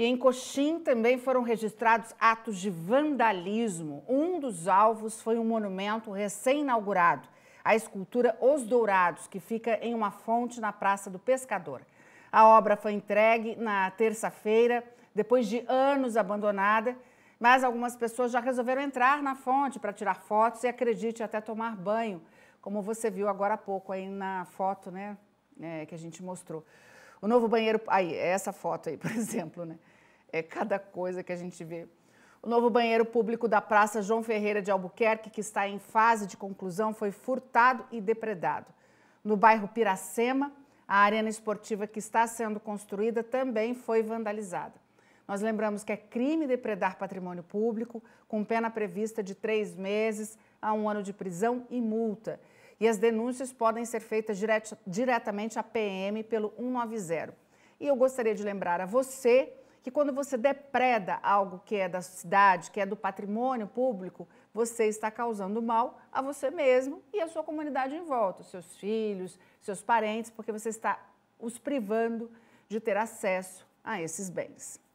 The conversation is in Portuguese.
E em Coxim também foram registrados atos de vandalismo. Um dos alvos foi um monumento recém-inaugurado, a escultura Os Dourados, que fica em uma fonte na Praça do Pescador. A obra foi entregue na terça-feira, depois de anos abandonada, mas algumas pessoas já resolveram entrar na fonte para tirar fotos e, acredite, até tomar banho, como você viu agora há pouco aí na foto né, é, que a gente mostrou. O novo banheiro, aí, essa foto aí, por exemplo, né? é cada coisa que a gente vê. O novo banheiro público da Praça João Ferreira de Albuquerque, que está em fase de conclusão, foi furtado e depredado. No bairro Piracema, a arena esportiva que está sendo construída também foi vandalizada. Nós lembramos que é crime depredar patrimônio público, com pena prevista de três meses a um ano de prisão e multa. E as denúncias podem ser feitas direto, diretamente à PM pelo 190. E eu gostaria de lembrar a você que quando você depreda algo que é da cidade, que é do patrimônio público, você está causando mal a você mesmo e à sua comunidade em volta, seus filhos, seus parentes, porque você está os privando de ter acesso a esses bens.